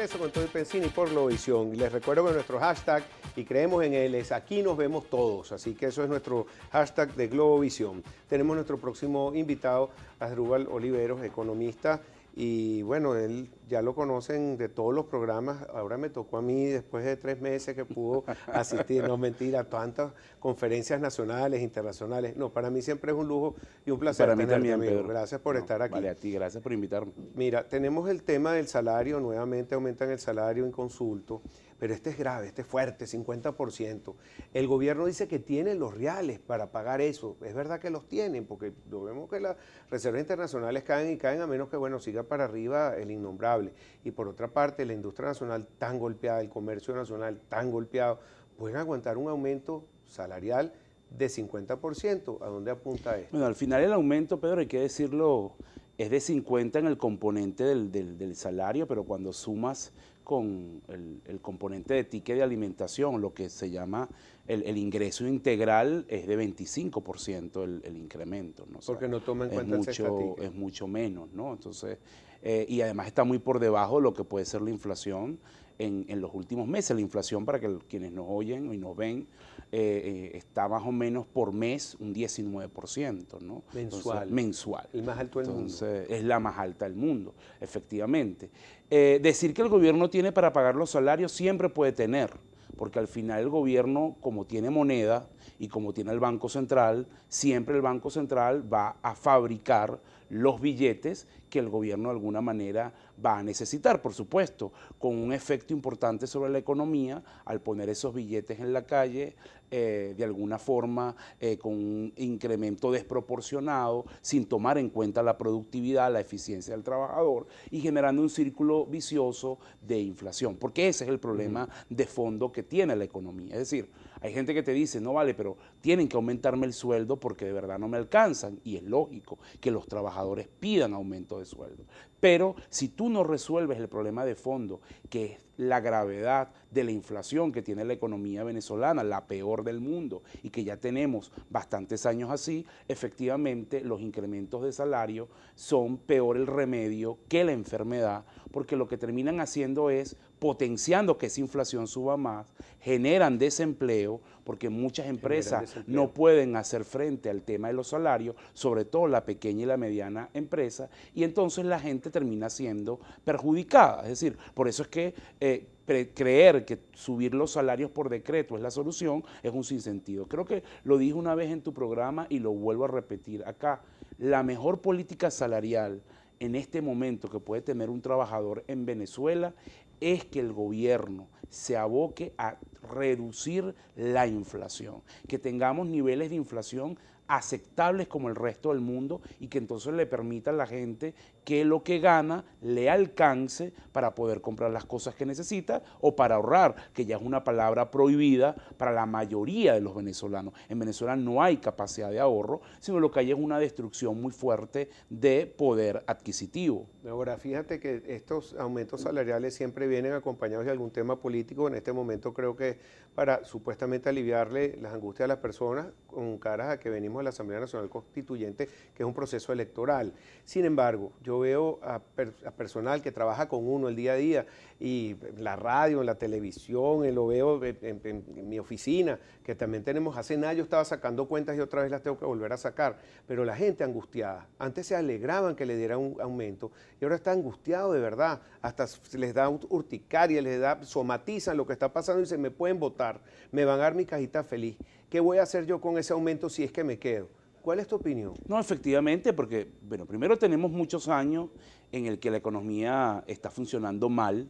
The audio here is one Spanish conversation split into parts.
eso con el Pensini por Globovisión. Les recuerdo que nuestro hashtag y creemos en él es aquí nos vemos todos. Así que eso es nuestro hashtag de Globovisión. Tenemos nuestro próximo invitado, Adrubal Oliveros, economista. Y bueno, él ya lo conocen de todos los programas. Ahora me tocó a mí, después de tres meses que pudo asistir, no mentira, a tantas conferencias nacionales, internacionales. No, para mí siempre es un lujo y un placer. Para mí también, Gracias por estar aquí. Vale, a ti, gracias por invitarme. Mira, tenemos el tema del salario, nuevamente aumentan el salario en consulto, pero este es grave, este es fuerte, 50%. El gobierno dice que tiene los reales para pagar eso. Es verdad que los tienen, porque vemos que las reservas internacionales caen y caen a menos que, bueno, siga para arriba el innombrable y por otra parte, la industria nacional tan golpeada, el comercio nacional tan golpeado, pueden aguantar un aumento salarial de 50%. ¿A dónde apunta esto? Bueno, al final el aumento, Pedro, hay que decirlo, es de 50 en el componente del, salario, pero cuando sumas con el, el, componente de ticket de alimentación, lo que se llama el, ingreso integral es de 25% el, incremento. Porque no toman en cuenta Es mucho menos, ¿no? Entonces, eh, y además está muy por debajo de lo que puede ser la inflación en, los últimos meses. La inflación, para que quienes nos oyen y nos ven, eh, eh, está más o menos por mes un 19%, ¿no? Mensual. mensual. El más alto del Entonces, Es la más alta del mundo, efectivamente. decir que el gobierno tiene para pagar los salarios siempre puede tener porque al final el gobierno, como tiene moneda y como tiene el Banco Central, siempre el Banco Central va a fabricar los billetes que el gobierno de alguna manera va a necesitar, por supuesto, con un efecto importante sobre la economía al poner esos billetes en la calle, eh, de alguna forma eh, con un incremento desproporcionado, sin tomar en cuenta la productividad, la eficiencia del trabajador y generando un círculo vicioso de inflación, porque ese es el problema de fondo que tiene la economía. Es decir, hay gente que te dice, no vale, pero tienen que aumentarme el sueldo porque de verdad no me alcanzan. Y es lógico que los trabajadores pidan aumento de sueldo. Pero si tú no resuelves el problema de fondo, que es la gravedad de la inflación que tiene la economía venezolana, la peor del mundo, y que ya tenemos bastantes años así, efectivamente los incrementos de salario son peor el remedio que la enfermedad, porque lo que terminan haciendo es potenciando que esa inflación suba más, generan desempleo, porque muchas empresas no pueden hacer frente al tema de los salarios, sobre todo la pequeña y la mediana empresa, y entonces la gente termina siendo perjudicada. Es decir, por eso es que eh, creer que subir los salarios por decreto es la solución es un sinsentido. Creo que lo dije una vez en tu programa y lo vuelvo a repetir acá. La mejor política salarial en este momento que puede tener un trabajador en Venezuela es que el gobierno se aboque a reducir la inflación, que tengamos niveles de inflación aceptables como el resto del mundo y que entonces le permita a la gente que lo que gana le alcance para poder comprar las cosas que necesita o para ahorrar, que ya es una palabra prohibida para la mayoría de los venezolanos. En Venezuela no hay capacidad de ahorro, sino lo que hay es una destrucción muy fuerte de poder adquisitivo. Ahora, fíjate que estos aumentos salariales siempre vienen acompañados de algún tema político en este momento creo que para supuestamente aliviarle las angustias a las personas con caras a que venimos a la Asamblea Nacional Constituyente, que es un proceso electoral. Sin embargo, yo veo a, personal que trabaja con uno el día a día y la radio, la televisión, eh, lo veo en, mi oficina, que también tenemos, hace nada yo estaba sacando cuentas y otra vez las tengo que volver a sacar, pero la gente angustiada, antes se alegraban que le diera un aumento y ahora está angustiado de verdad, hasta les da urticaria, les da somatología lo que está pasando y se me pueden votar, me van a dar mi cajita feliz. ¿Qué voy a hacer yo con ese aumento si es que me quedo? ¿Cuál es tu opinión? No, efectivamente, porque, bueno, primero tenemos muchos años en el que la economía está funcionando mal,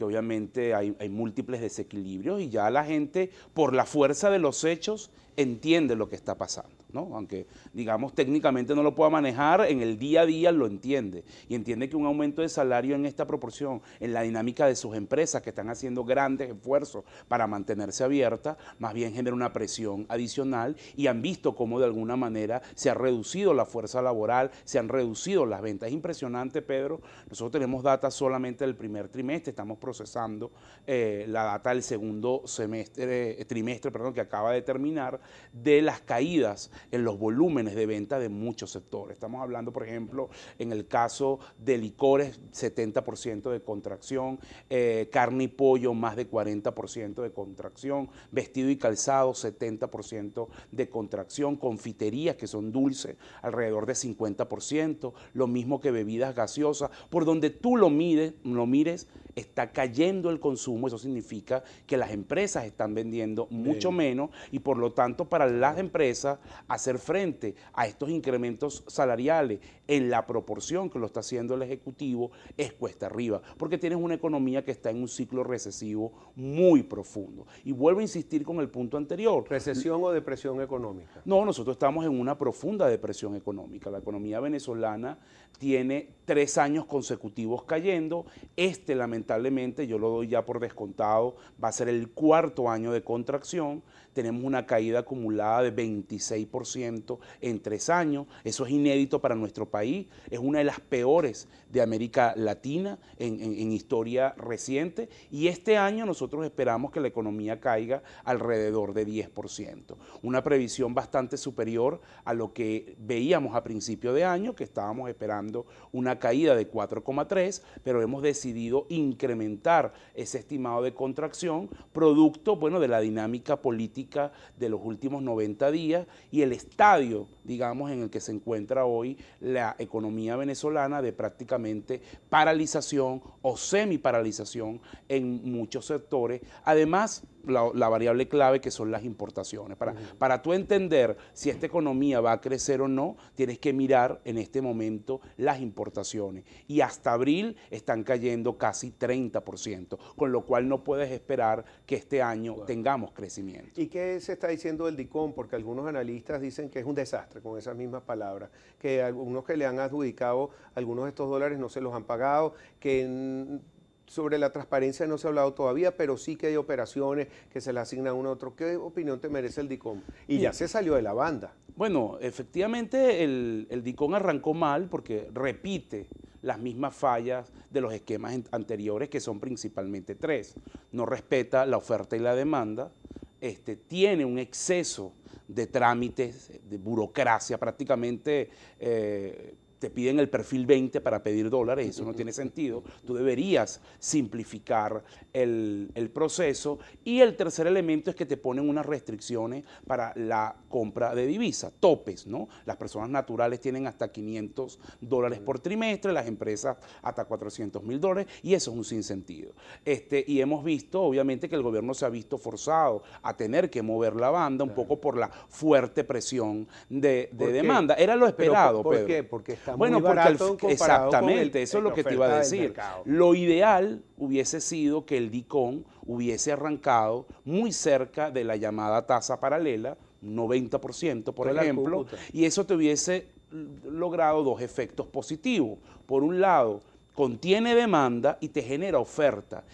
que obviamente hay, múltiples desequilibrios y ya la gente, por la fuerza de los hechos, entiende lo que está pasando, ¿no? Aunque, digamos, técnicamente no lo pueda manejar, en el día a día lo entiende. Y entiende que un aumento de salario en esta proporción, en la dinámica de sus empresas que están haciendo grandes esfuerzos para mantenerse abierta, más bien genera una presión adicional y han visto cómo de alguna manera se ha reducido la fuerza laboral, se han reducido las ventas. Es impresionante, Pedro. Nosotros tenemos data solamente del primer trimestre, estamos procesando eh, la data del segundo semestre, trimestre perdón, que acaba de terminar, de las caídas en los volúmenes de venta de muchos sectores. Estamos hablando, por ejemplo, en el caso de licores, 70% de contracción, eh, carne y pollo, más de 40% de contracción, vestido y calzado, 70% de contracción, confiterías que son dulces, alrededor de 50%, lo mismo que bebidas gaseosas, por donde tú lo mires, lo mires está cayendo el consumo, eso significa que las empresas están vendiendo mucho menos y por lo tanto para las empresas hacer frente a estos incrementos salariales en la proporción que lo está haciendo el Ejecutivo es cuesta arriba, porque tienes una economía que está en un ciclo recesivo muy profundo. Y vuelvo a insistir con el punto anterior. ¿Recesión o depresión económica? No, nosotros estamos en una profunda depresión económica. La economía venezolana tiene tres años consecutivos cayendo. Este lamentablemente yo lo doy ya por descontado, va a ser el cuarto año de contracción, tenemos una caída acumulada de 26% en tres años, eso es inédito para nuestro país, es una de las peores de América Latina en, en historia reciente y este año nosotros esperamos que la economía caiga alrededor de 10%, una previsión bastante superior a lo que veíamos a principio de año, que estábamos esperando una caída de 4,3, pero hemos decidido incrementar ese estimado de contracción, producto bueno, de la dinámica política de los últimos 90 días y el estadio, digamos, en el que se encuentra hoy la economía venezolana de prácticamente paralización o semi paralización en muchos sectores. Además, la, variable clave que son las importaciones. Para, para tú entender si esta economía va a crecer o no, tienes que mirar en este momento las importaciones. Y hasta abril están cayendo casi 30%, con lo cual no puedes esperar que este año tengamos crecimiento. ¿Y qué se está diciendo del DICOM? Porque algunos analistas dicen que es un desastre, con esas mismas palabras, que algunos que le han adjudicado algunos de estos dólares no se los han pagado, que sobre la transparencia no se ha hablado todavía, pero sí que hay operaciones que se le asignan a uno a otro. ¿Qué opinión te merece el DICOM? Y ya se salió de la banda. Bueno, efectivamente el, el DICOM arrancó mal porque repite las mismas fallas de los esquemas anteriores, que son principalmente tres. No respeta la oferta y la demanda, este, tiene un exceso de trámites, de burocracia prácticamente. Eh, te piden el perfil 20 para pedir dólares, eso no tiene sentido. Tú deberías simplificar el, proceso. Y el tercer elemento es que te ponen unas restricciones para la compra de divisas, topes, ¿no? Las personas naturales tienen hasta 500 dólares por trimestre, las empresas hasta 400 mil dólares, y eso es un sinsentido. Este, y hemos visto, obviamente, que el gobierno se ha visto forzado a tener que mover la banda un poco por la fuerte presión de, demanda. Era lo esperado, ¿Pero por, Qué? Porque está bueno, porque exactamente, eso es lo que te iba a decir. Lo ideal hubiese sido que el DICON hubiese arrancado muy cerca de la llamada tasa paralela, 90% por ejemplo, y eso te hubiese logrado dos efectos positivos. Por un lado, contiene demanda y te genera oferta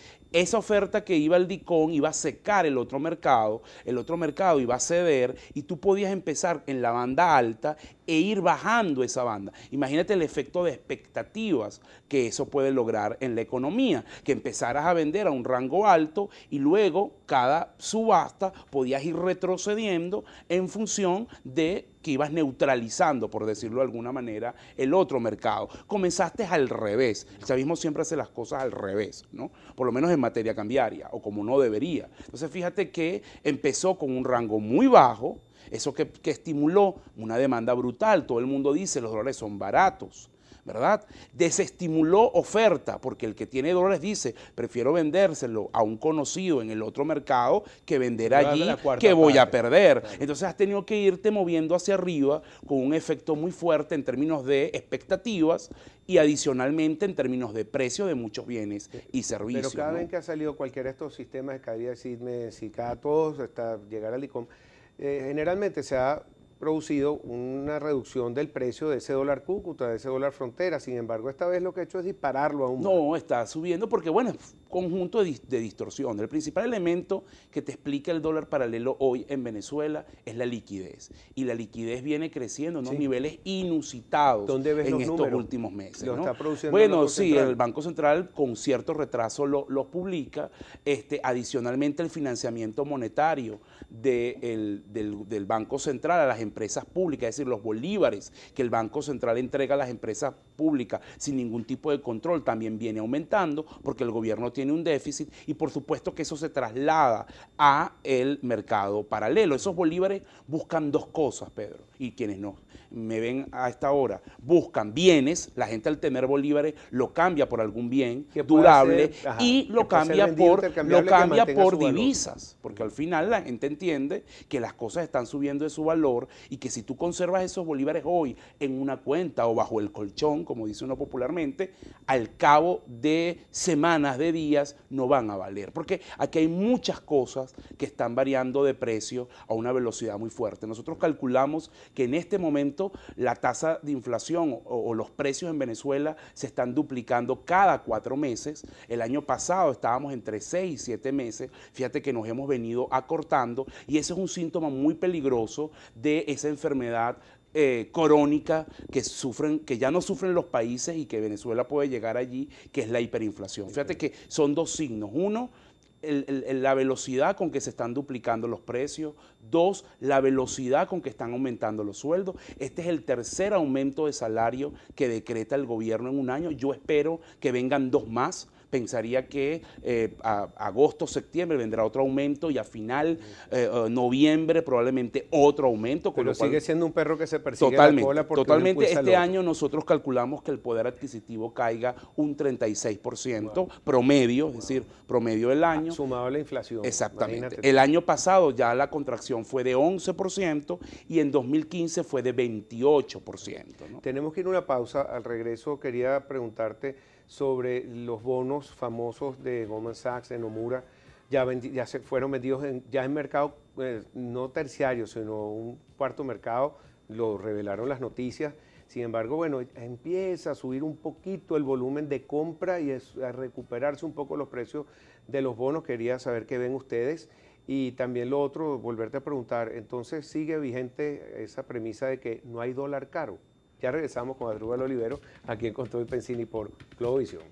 esa oferta que iba al DICON iba a secar el otro mercado, el otro mercado iba a ceder y tú podías empezar en la banda alta e ir bajando esa banda. Imagínate el efecto de expectativas que eso puede lograr en la economía, que empezaras a vender a un rango alto y luego cada subasta podías ir retrocediendo en función de que ibas neutralizando, por decirlo de alguna manera, el otro mercado. Comenzaste al revés. El chavismo siempre hace las cosas al revés, ¿no? Por lo menos en materia cambiaria, o como no debería. Entonces fíjate que empezó con un rango muy bajo, eso que, estimuló una demanda brutal. Todo el mundo dice, los dólares son baratos ¿verdad? Desestimuló oferta, porque el que tiene dólares dice, prefiero vendérselo a un conocido en el otro mercado que vender allí que voy a perder. Entonces has tenido que irte moviendo hacia arriba con un efecto muy fuerte en términos de expectativas y adicionalmente en términos de precio de muchos bienes y servicios. Pero cada vez que ha salido cualquiera de estos sistemas, decirme si cada todos, hasta llegar al ICOM, eh, generalmente se ha producido una reducción del precio de ese dólar Cúcuta, de ese dólar frontera. Sin embargo, esta vez lo que ha hecho es dispararlo aún más. No, está subiendo porque, bueno, es conjunto de, distorsión. El principal elemento que te explica el dólar paralelo hoy en Venezuela es la liquidez. Y la liquidez viene creciendo en niveles inusitados ves en estos últimos meses. bueno, el sí, el Banco Central con cierto retraso lo, publica. Este, adicionalmente, el financiamiento monetario del, del Banco Central a las empresas públicas, es decir, los bolívares que el Banco Central entrega a las empresas pública sin ningún tipo de control también viene aumentando porque el gobierno tiene un déficit y por supuesto que eso se traslada a el mercado paralelo. Esos bolívares buscan dos cosas, Pedro, y quienes no me ven a esta hora, buscan bienes, la gente al tener bolívares lo cambia por algún bien durable y lo cambia por lo cambia por divisas, porque al final la gente entiende que las cosas están subiendo de su valor y que si tú conservas esos bolívares hoy en una cuenta o bajo el colchón, como dice uno popularmente, al cabo de semanas, de días, no van a valer. Porque aquí hay muchas cosas que están variando de precio a una velocidad muy fuerte. Nosotros calculamos que en este momento la tasa de inflación o, los precios en Venezuela se están duplicando cada cuatro meses. El año pasado estábamos entre seis y siete meses. Fíjate que nos hemos venido acortando y ese es un síntoma muy peligroso de esa enfermedad eh, crónica que sufren, que ya no sufren los países y que Venezuela puede llegar allí, que es la hiperinflación. Fíjate que son dos signos. Uno, la velocidad con que se están duplicando los precios. Dos, la velocidad con que están aumentando los sueldos. Este es el tercer aumento de salario que decreta el gobierno en un año. Yo espero que vengan dos más pensaría que eh, a, agosto, septiembre vendrá otro aumento y a final eh, eh, noviembre probablemente otro aumento. Pero sigue siendo un perro que se persigue totalmente, la cola Totalmente, este año nosotros calculamos que el poder adquisitivo caiga un 36% promedio, es decir, promedio del año. Sumado a la inflación. Exactamente. El año pasado ya la contracción fue de 11% y en 2015 fue de 28%. Tenemos que ir a una pausa. Al regreso quería preguntarte sobre los bonos famosos de Goldman Sachs, de Nomura, ya, se fueron vendidos ya en mercado pues, no terciario, sino un cuarto mercado, lo revelaron las noticias. Sin embargo, bueno, empieza a subir un poquito el volumen de compra y a recuperarse un poco los precios de los bonos. Quería saber qué ven ustedes. Y también lo otro, volverte a preguntar, entonces sigue vigente esa premisa de que no hay dólar caro. Ya regresamos con Adrúbal Olivero, aquí en Todo y Pensini por Globovisión.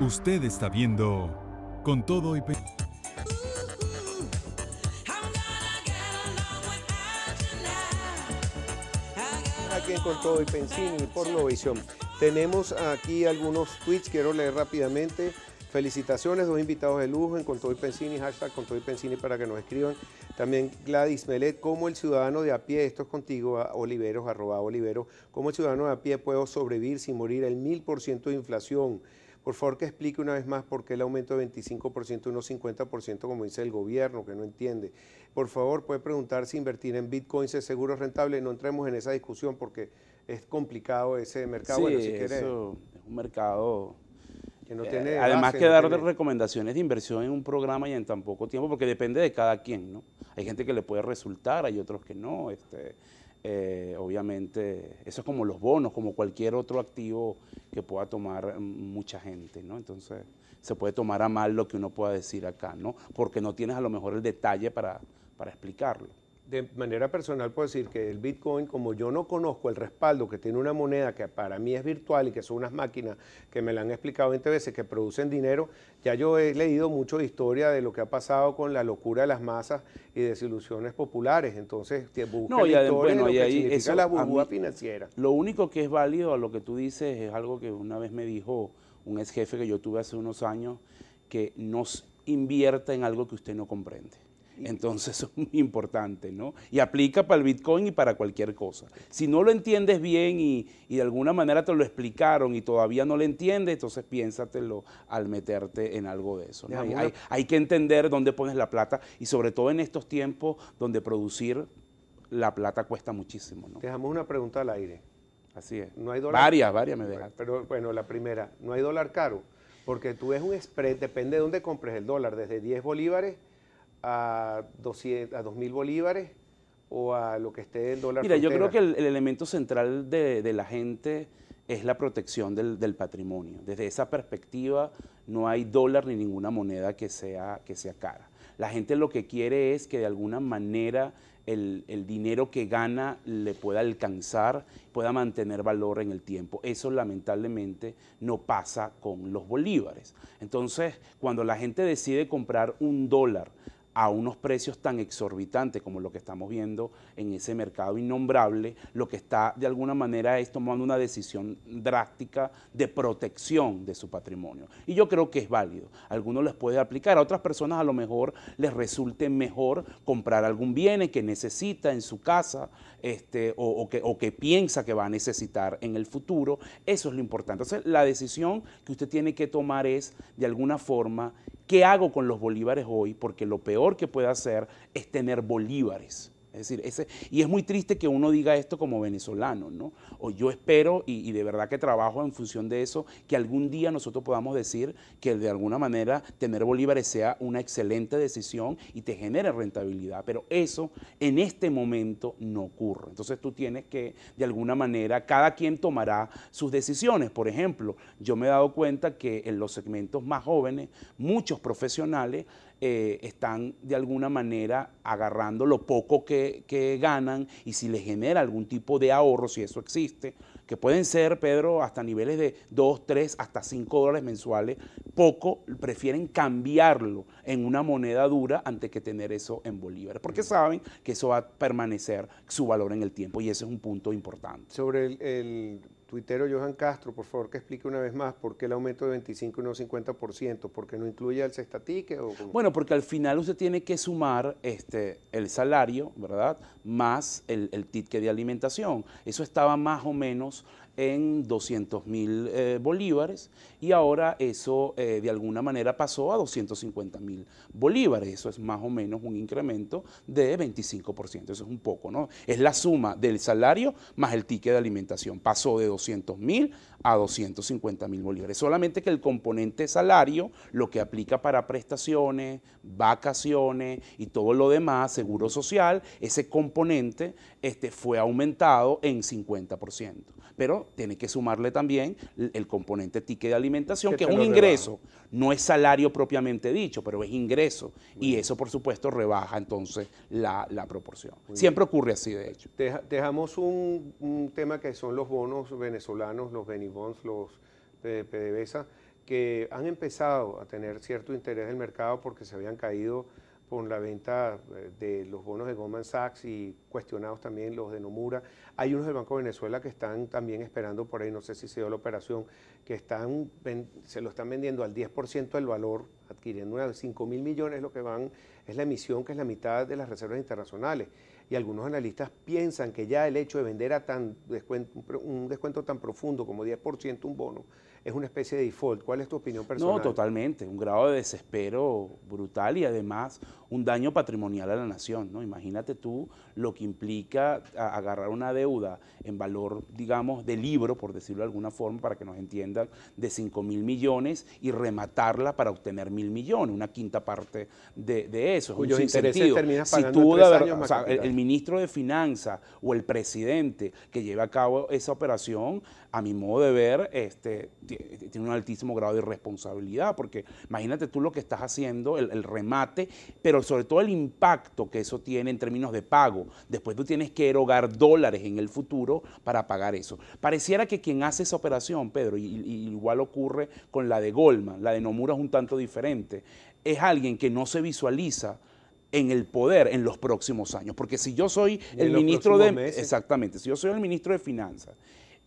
Usted está viendo con todo y Aquí con todo y Pensini por Globovisión. Tenemos aquí algunos tweets, quiero leer rápidamente. Felicitaciones, dos invitados de lujo en Contoy Pensini, hashtag Contoy Pensini para que nos escriban. También Gladys Melet, como el ciudadano de a pie, esto es contigo, Oliveros, arroba Oliveros, como el ciudadano de a pie puedo sobrevivir sin morir el mil por ciento de inflación. Por favor que explique una vez más por qué el aumento de 25% y no 50% como dice el gobierno, que no entiende. Por favor, puede preguntar si invertir en bitcoins es seguro rentable. No entremos en esa discusión porque es complicado ese mercado. bueno, si es un mercado que no tiene. además que dar recomendaciones de inversión en un programa y en tan poco tiempo, porque depende de cada quien, ¿no? Hay gente que le puede resultar, hay otros que no. Este, eh, obviamente, eso es como los bonos, como cualquier otro activo que pueda tomar mucha gente, ¿no? Entonces, se puede tomar a mal lo que uno pueda decir acá, ¿no? Porque no tienes a lo mejor el detalle para, para explicarlo de manera personal puedo decir que el Bitcoin, como yo no conozco el respaldo que tiene una moneda que para mí es virtual y que son unas máquinas que me la han explicado 20 veces, que producen dinero, ya yo he leído mucho de historia de lo que ha pasado con la locura de las masas y desilusiones populares. Entonces, busca no, lo significa la burbuja financiera. Lo único que es válido a lo que tú dices es algo que una vez me dijo un ex jefe que yo tuve hace unos años, que nos invierta en algo que usted no comprende. Entonces es muy importante, ¿no? Y aplica para el Bitcoin y para cualquier cosa. Si no lo entiendes bien y, de alguna manera te lo explicaron y todavía no lo entiendes, entonces piénsatelo al meterte en algo de eso. ¿no? Hay, que entender dónde pones la plata y sobre todo en estos tiempos donde producir la plata cuesta muchísimo. ¿no? dejamos una pregunta al aire. Así es. ¿No hay dólar? Varias, varias me dejas. Pero bueno, la primera, ¿no hay dólar caro? Porque tú es un spread, depende de dónde compres el dólar, desde 10 bolívares a, 200, a 2.000 bolívares o a lo que esté en dólar. Mira, yo creo que el, elemento central de, la gente es la protección del, patrimonio. Desde esa perspectiva no hay dólar ni ninguna moneda que sea, que sea cara. La gente lo que quiere es que de alguna manera el, dinero que gana le pueda alcanzar, pueda mantener valor en el tiempo. Eso lamentablemente no pasa con los bolívares. Entonces, cuando la gente decide comprar un dólar a unos precios tan exorbitantes como lo que estamos viendo en ese mercado innombrable, lo que está de alguna manera es tomando una decisión drástica de protección de su patrimonio. Y yo creo que es válido. Algunos les puede aplicar, a otras personas a lo mejor les resulte mejor comprar algún bien que necesita en su casa este, o, que, o que piensa que va a necesitar en el futuro. Eso es lo importante. Entonces, la decisión que usted tiene que tomar es, de alguna forma, ¿Qué hago con los bolívares hoy? Porque lo peor que puede hacer es tener bolívares. Es decir, ese, y es muy triste que uno diga esto como venezolano, ¿no? O yo espero, y, y, de verdad que trabajo en función de eso, que algún día nosotros podamos decir que de alguna manera tener bolívares sea una excelente decisión y te genere rentabilidad. Pero eso en este momento no ocurre. Entonces tú tienes que, de alguna manera, cada quien tomará sus decisiones. Por ejemplo, yo me he dado cuenta que en los segmentos más jóvenes, muchos profesionales, eh, están de alguna manera agarrando lo poco que, ganan y si les genera algún tipo de ahorro, si eso existe, que pueden ser, Pedro, hasta niveles de 2, 3, hasta 5 dólares mensuales, poco prefieren cambiarlo en una moneda dura antes que tener eso en bolívares, porque mm. saben que eso va a permanecer su valor en el tiempo y ese es un punto importante. Sobre el Tuitero Johan Castro, por favor, que explique una vez más por qué el aumento de 25 y no 50%, porque no incluye el cestatique o Bueno, porque al final usted tiene que sumar este, el salario, ¿verdad? Más el, el ticket de alimentación. Eso estaba más o menos en 200 mil eh, bolívares y ahora eso eh, de alguna manera pasó a 250 mil bolívares. Eso es más o menos un incremento de 25%. Eso es un poco, ¿no? Es la suma del salario más el ticket de alimentación. Pasó de 200 mil a 250 mil bolívares. Solamente que el componente salario, lo que aplica para prestaciones, vacaciones y todo lo demás, seguro social, ese componente este, fue aumentado en 50%. Pero tiene que sumarle también el componente ticket de alimentación, que es un ingreso, no es salario propiamente dicho, pero es ingreso. y eso, por supuesto, rebaja entonces la, proporción. Siempre ocurre así, de hecho. Dejamos un, tema que son los bonos venezolanos, los benibons, los eh, PDVSA, que han empezado a tener cierto interés del mercado porque se habían caído con la venta eh, de los bonos de Goldman Sachs y cuestionados también los de Nomura. Hay unos del Banco de Venezuela que están también esperando por ahí, no sé si se dio la operación, que están, se lo están vendiendo al 10% del valor, adquiriendo unas 5 mil millones, lo que van, es la emisión que es la mitad de las reservas internacionales y algunos analistas piensan que ya el hecho de vender a tan un descuento tan profundo como 10% un bono es una especie de default. ¿Cuál es tu opinión personal? No, totalmente. Un grado de desespero brutal y además un daño patrimonial a la nación. ¿no? Imagínate tú lo que implica agarrar una deuda en valor, digamos, de libro, por decirlo de alguna forma, para que nos entiendan, de 5 mil millones y rematarla para obtener mil millones, una quinta parte de, eso. Cuyos es un intereses terminas pagando tres años más ministro de Finanzas o el presidente que lleve a cabo esa operación, a mi modo de ver, este, tiene un altísimo grado de responsabilidad, porque imagínate tú lo que estás haciendo, el, remate, pero sobre todo el impacto que eso tiene en términos de pago. Después tú tienes que erogar dólares en el futuro para pagar eso. Pareciera que quien hace esa operación, Pedro, y igual ocurre con la de Goldman, la de Nomura es un tanto diferente, es alguien que no se visualiza en el poder en los próximos años. Porque si yo soy el ministro de... Exactamente, si yo soy el ministro de Finanzas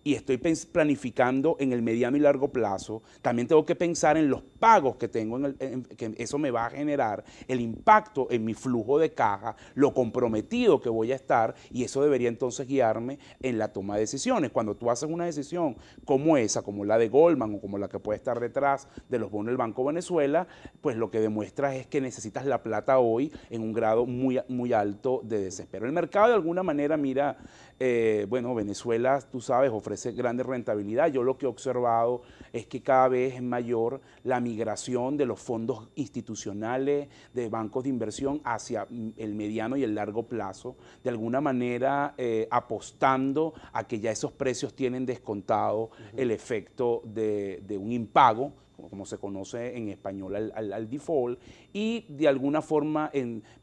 y estoy planificando en el mediano y largo plazo, también tengo que pensar en los pagos que tengo, en que eso me va a generar, el impacto en mi flujo de caja, lo comprometido que voy a estar y eso debería entonces guiarme en la toma de decisiones. Cuando tú haces una decisión como esa, como la de Goldman o como la que puede estar detrás de los bonos del Banco Venezuela, pues lo que demuestras es que necesitas la plata hoy en un grado muy, muy alto de desespero. El mercado de alguna manera, mira, eh, bueno, Venezuela, tú sabes, ofrece esa grande rentabilidad, Yo lo que he observado es que cada vez es mayor la migración de los fondos institucionales, de bancos de inversión hacia el mediano y el largo plazo, de alguna manera eh, apostando a que ya esos precios tienen descontado el efecto de un impago como se conoce en español al, default, y de alguna forma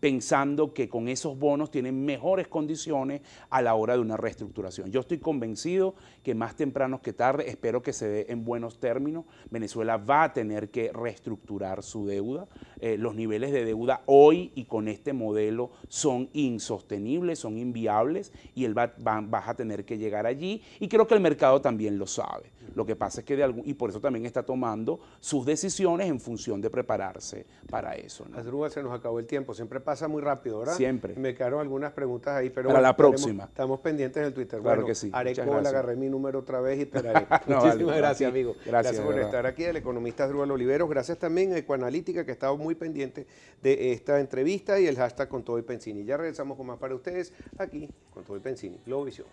pensando que con esos bonos tienen mejores condiciones a la hora de una reestructuración. Yo estoy convencido que más temprano que tarde, espero que se dé en buenos términos, Venezuela va a tener que reestructurar su deuda. Eh, los niveles de deuda hoy y con este modelo son insostenibles, son inviables y él va, vas a tener que llegar allí y creo que el mercado también lo sabe. Lo que pasa es que de algún, y por eso también está tomando sus decisiones en función de prepararse para eso. ¿no? se nos acabó el tiempo, siempre pasa muy rápido, ¿verdad? Siempre. Me quedaron algunas preguntas ahí, pero... Para la próxima. Estamos pendientes del Twitter. Claro que sí. Haré cola, agarré mi número otra vez y esperaré. Muchísimas gracias, amigo. Gracias, por estar aquí, el economista Adrúa Oliveros. Gracias también a Ecoanalítica, que estaba muy pendiente de esta entrevista y el hashtag con todo y Pensini. Ya regresamos con más para ustedes aquí con todo y Pensini. Globovisión.